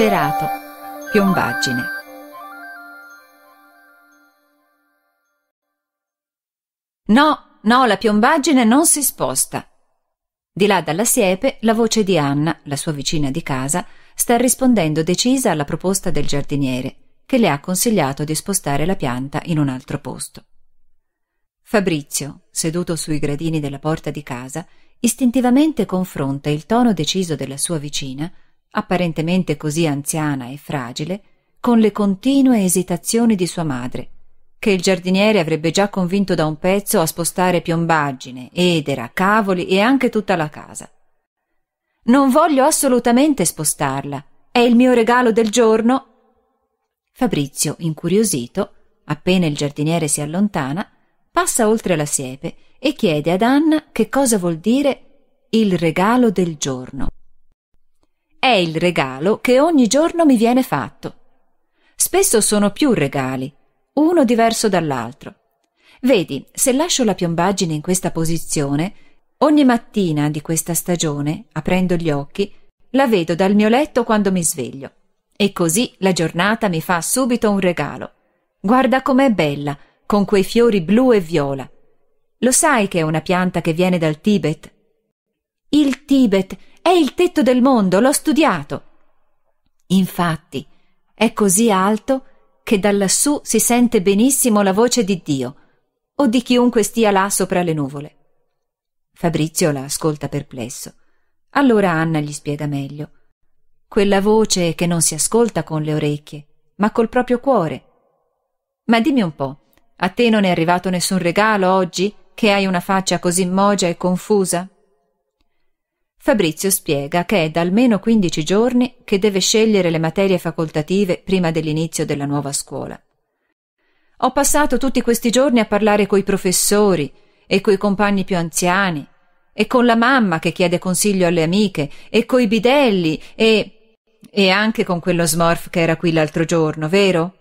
Cerato, piombaggine. No, no, la piombaggine non si sposta. Di là dalla siepe la voce di Anna, la sua vicina di casa, sta rispondendo decisa alla proposta del giardiniere, che le ha consigliato di spostare la pianta in un altro posto. Fabrizio, seduto sui gradini della porta di casa, istintivamente confronta il tono deciso della sua vicina apparentemente così anziana e fragile, con le continue esitazioni di sua madre, che il giardiniere avrebbe già convinto da un pezzo a spostare piombaggine, edera, cavoli e anche tutta la casa. Non voglio assolutamente spostarla. È il mio regalo del giorno. Fabrizio, incuriosito, appena il giardiniere si allontana, passa oltre la siepe e chiede ad Anna che cosa vuol dire il regalo del giorno. È il regalo che ogni giorno mi viene fatto. Spesso sono più regali, uno diverso dall'altro. Vedi, se lascio la piombaggine in questa posizione, ogni mattina di questa stagione, aprendo gli occhi, la vedo dal mio letto quando mi sveglio. E così la giornata mi fa subito un regalo. Guarda com'è bella, con quei fiori blu e viola. Lo sai che è una pianta che viene dal Tibet? Il Tibet è il tetto del mondo, l'ho studiato. Infatti, è così alto che da lassù si sente benissimo la voce di Dio o di chiunque stia là sopra le nuvole. Fabrizio la ascolta perplesso. Allora Anna gli spiega meglio. Quella voce che non si ascolta con le orecchie, ma col proprio cuore. Ma dimmi un po', a te non è arrivato nessun regalo oggi che hai una faccia così mogia e confusa? Fabrizio spiega che è da almeno 15 giorni che deve scegliere le materie facoltative prima dell'inizio della nuova scuola. Ho passato tutti questi giorni a parlare coi professori e coi compagni più anziani e con la mamma che chiede consiglio alle amiche e coi bidelli e e anche con quello smorf che era qui l'altro giorno, vero?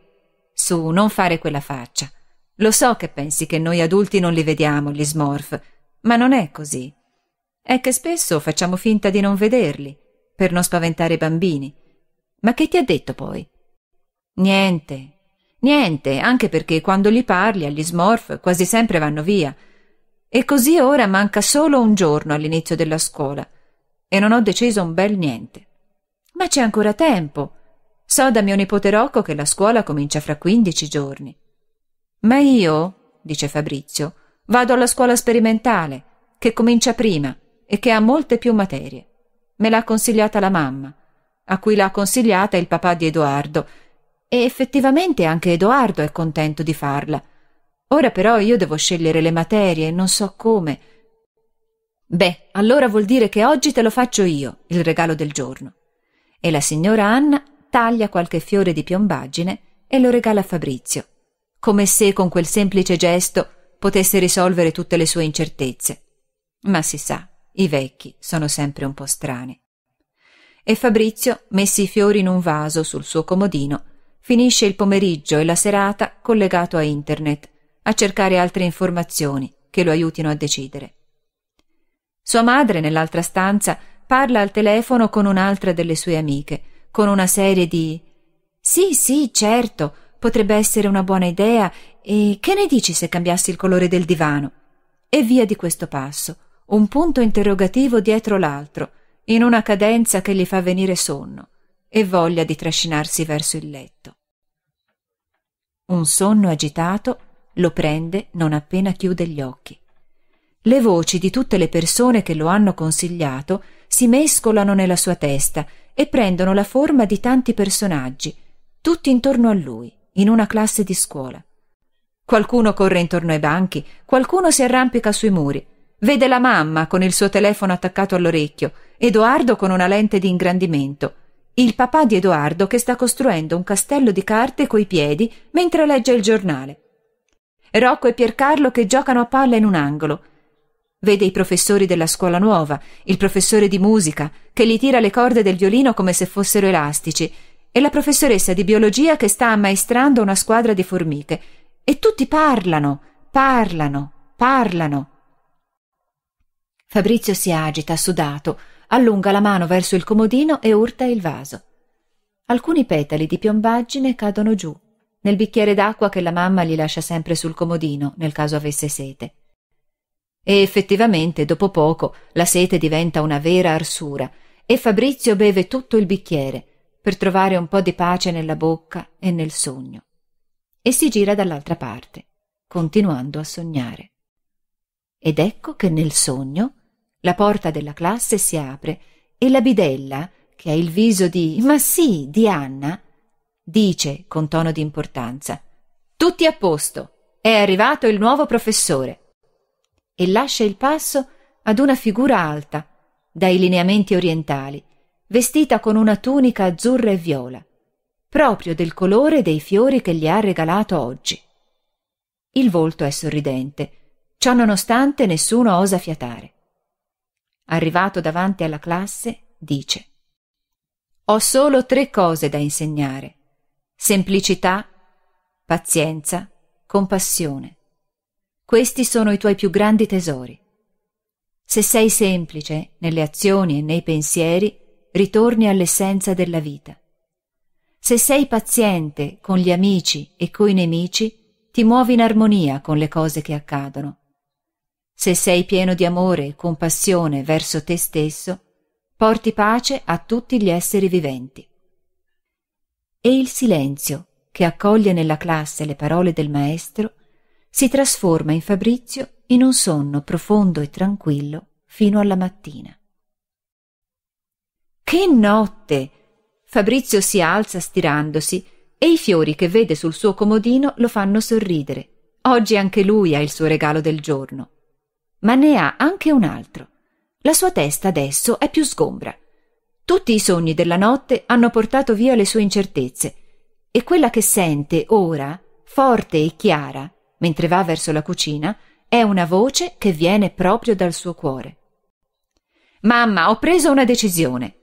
Su, non fare quella faccia. Lo so che pensi che noi adulti non li vediamo gli smorf, ma non è così è che spesso facciamo finta di non vederli, per non spaventare i bambini. Ma che ti ha detto poi? Niente, niente, anche perché quando gli parli agli smorf quasi sempre vanno via. E così ora manca solo un giorno all'inizio della scuola e non ho deciso un bel niente. Ma c'è ancora tempo. So da mio nipote Rocco che la scuola comincia fra quindici giorni. Ma io, dice Fabrizio, vado alla scuola sperimentale, che comincia prima e che ha molte più materie. Me l'ha consigliata la mamma, a cui l'ha consigliata il papà di Edoardo, e effettivamente anche Edoardo è contento di farla. Ora però io devo scegliere le materie, non so come. Beh, allora vuol dire che oggi te lo faccio io, il regalo del giorno. E la signora Anna taglia qualche fiore di piombaggine e lo regala a Fabrizio, come se con quel semplice gesto potesse risolvere tutte le sue incertezze. Ma si sa, i vecchi sono sempre un po' strani. E Fabrizio, messi i fiori in un vaso sul suo comodino, finisce il pomeriggio e la serata collegato a internet a cercare altre informazioni che lo aiutino a decidere. Sua madre, nell'altra stanza, parla al telefono con un'altra delle sue amiche, con una serie di Sì, sì, certo, potrebbe essere una buona idea e che ne dici se cambiassi il colore del divano? E via di questo passo, un punto interrogativo dietro l'altro, in una cadenza che gli fa venire sonno e voglia di trascinarsi verso il letto. Un sonno agitato lo prende non appena chiude gli occhi. Le voci di tutte le persone che lo hanno consigliato si mescolano nella sua testa e prendono la forma di tanti personaggi, tutti intorno a lui, in una classe di scuola. Qualcuno corre intorno ai banchi, qualcuno si arrampica sui muri, Vede la mamma con il suo telefono attaccato all'orecchio, Edoardo con una lente di ingrandimento, il papà di Edoardo che sta costruendo un castello di carte coi piedi mentre legge il giornale. Rocco e Piercarlo che giocano a palla in un angolo. Vede i professori della scuola nuova, il professore di musica che gli tira le corde del violino come se fossero elastici e la professoressa di biologia che sta ammaestrando una squadra di formiche. E tutti parlano, parlano, parlano. Fabrizio si agita, sudato, allunga la mano verso il comodino e urta il vaso. Alcuni petali di piombaggine cadono giù, nel bicchiere d'acqua che la mamma gli lascia sempre sul comodino, nel caso avesse sete. E effettivamente, dopo poco, la sete diventa una vera arsura e Fabrizio beve tutto il bicchiere per trovare un po di pace nella bocca e nel sogno. E si gira dall'altra parte, continuando a sognare. Ed ecco che nel sogno la porta della classe si apre e la bidella, che ha il viso di ma sì, di Anna, dice con tono di importanza: Tutti a posto, è arrivato il nuovo professore. E lascia il passo ad una figura alta, dai lineamenti orientali, vestita con una tunica azzurra e viola, proprio del colore dei fiori che gli ha regalato oggi. Il volto è sorridente, ciò nonostante nessuno osa fiatare. Arrivato davanti alla classe, dice Ho solo tre cose da insegnare. Semplicità, pazienza, compassione. Questi sono i tuoi più grandi tesori. Se sei semplice nelle azioni e nei pensieri, ritorni all'essenza della vita. Se sei paziente con gli amici e coi nemici, ti muovi in armonia con le cose che accadono se sei pieno di amore e compassione verso te stesso, porti pace a tutti gli esseri viventi. E il silenzio, che accoglie nella classe le parole del maestro, si trasforma in Fabrizio in un sonno profondo e tranquillo fino alla mattina. Che notte! Fabrizio si alza stirandosi e i fiori che vede sul suo comodino lo fanno sorridere. Oggi anche lui ha il suo regalo del giorno ma ne ha anche un altro. La sua testa adesso è più sgombra. Tutti i sogni della notte hanno portato via le sue incertezze e quella che sente ora, forte e chiara, mentre va verso la cucina, è una voce che viene proprio dal suo cuore. Mamma, ho preso una decisione.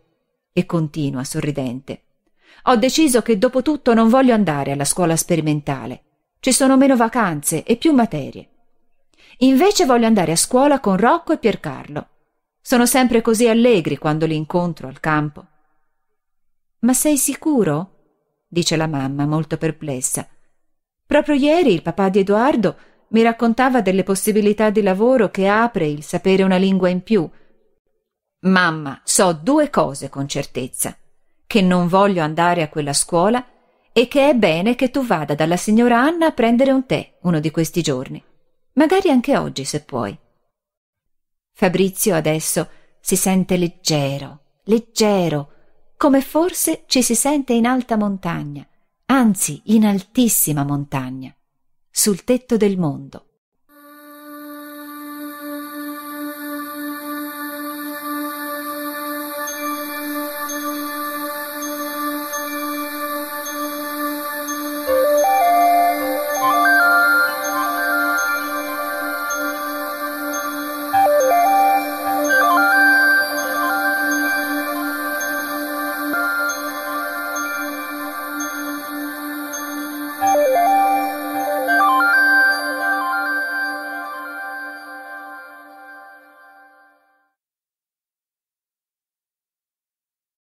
E continua sorridente. Ho deciso che dopo tutto non voglio andare alla scuola sperimentale. Ci sono meno vacanze e più materie. Invece voglio andare a scuola con Rocco e Piercarlo. Sono sempre così allegri quando li incontro al campo. Ma sei sicuro? dice la mamma, molto perplessa. Proprio ieri il papà di Edoardo mi raccontava delle possibilità di lavoro che apre il sapere una lingua in più. Mamma, so due cose con certezza: che non voglio andare a quella scuola e che è bene che tu vada dalla signora Anna a prendere un tè uno di questi giorni magari anche oggi se puoi. Fabrizio adesso si sente leggero, leggero, come forse ci si sente in alta montagna, anzi in altissima montagna, sul tetto del mondo.